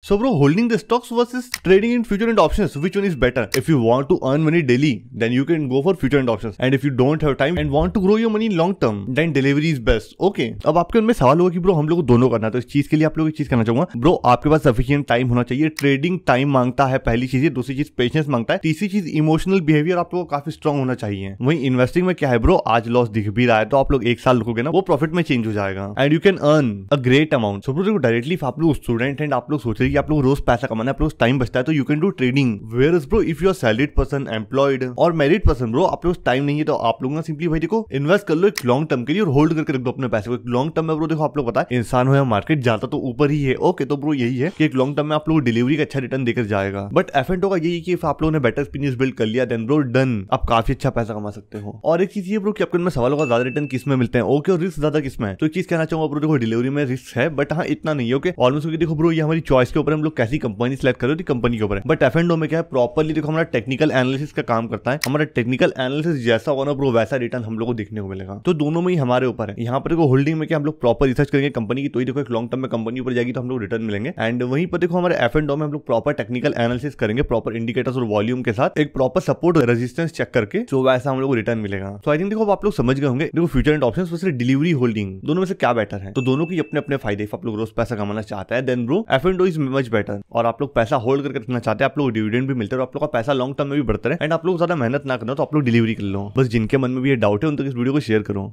So bro, holding the stocks versus trading in future and options, which one is better? If you want to earn money daily, then you can go for future and options. And if you don't have time and want to grow your money long term, then delivery is best. Okay. अब आपके उनमें सवाल होगा कि bro हम लोग को दोनों करना है तो इस चीज के लिए आप लोग एक चीज करना चाहूंगा ब्रो आपके पास सफिशियंट टाइम होना चाहिए ट्रेडिंग टाइम मांगता है पहली चीज दूसरी चीज पेशेंस मांगता है तीसरी चीज इमोशनल बिहेवियर आप लोगों को काफी स्ट्रॉन्ग होना चाहिए वही इन्वेस्टिंग में क्या है ब्रो आज लॉस दिख भी रहा है तो आप लोग एक साल रुकोगे ना वो प्रॉफिट में चेंज हो जाएगा and you can earn a great amount so bro directly आप लोग स्टूडेंट एंड आप लोग सोच रहे कि आप लोग रोज पैसा कमाना आप लोग टाइम बचता है तो you can do trading where is bro if you are salaried person employed और मेरिड पर्सन ब्रो आप लोग टाइम नहीं है तो आप लोग ना सिंपली भाई देखो इन्वेस्ट कर लो एक लॉन्ग टर्म के लिए और होल्ड करके रख दो अपने पैसे को एक लॉन्ग टर्म में ब्रो देखो आप लोग पता है इंसान हो या मार्केट जाता तो ऊपर ही है ओके तो ब्रो यही है कि एक लॉन्ग टर्म में आप लोग डिलीवरी का अच्छा रिटर्न देकर जाएगा बट एफ एंड का यही कि आप लोगों ने बेटर एक्सपीरियंस बिल्ड कर लिया देन ब्रो डन आप काफी अच्छा पैसा कमा सकते हो और एक चीज ये ब्रो कि आपको इनमें सवाल होगा ज्यादा रिटर्न किस में मिलते हैं ओके और रिस्क ज्यादा किस में तो एक चीज कहना चाहूंगा ब्रो देखो डिलीवरी में रिस्क है बट हाँ इतना नहीं ओके ऑलमोस्ट देखो ब्रो ये हमारी चॉइस उसके ऊपर हम लोग कैसी कंपनी सिलेक्ट करो थी कंपनी के ऊपर बट एफ एंड में क्या है प्रॉपरली देखो हमारा टेक्निकल एनालिसिस का काम करता है हमारा टेक्निकल एनालिसिस जैसा होना ब्रो वैसा रिटर्न हम लोग को देखने को मिलेगा तो दोनों में ही हमारे ऊपर है यहाँ पर देखो होल्डिंग में क्या हम लोग प्रॉपर रिसर्च करेंगे कंपनी की तो ही देखो एक लॉन्ग टर्म में कंपनी ऊपर जाएगी तो हम लोग रिटर्न मिलेंगे एंड वहीं पर देखो हमारे एफ एंड में हम लोग प्रॉपर टेक्निकल एनालिसिस करेंगे प्रॉपर इंडिकेटर्स और वॉल्यूम के साथ एक प्रॉपर सपोर्ट रेजिस्टेंस चेक करके तो वैसा हम लोग को रिटर्न मिलेगा तो आई थिंक देखो आप लोग समझ गए होंगे देखो फ्यूचर एंड ऑप्शन वैसे डिलीवरी होल्डिंग दोनों में से क्या बेटर है तो दोनों की अपने अपने फायदे आप लोग रोज पैसा कमाना चाहता है then bro F and is much better और आप लोग पैसा होल्ड करके रखना चाहते हैं आप लोग डिविडेंड भी मिलते हैं और आप लोग का पैसा लॉन्ग टर्म में भी बढ़ता है एंड आप लोग ज्यादा मेहनत ना करो तो आप लोग डिलीवरी कर लो बस जिनके मन में भी ये डाउट है उनको इस वीडियो को शेयर करो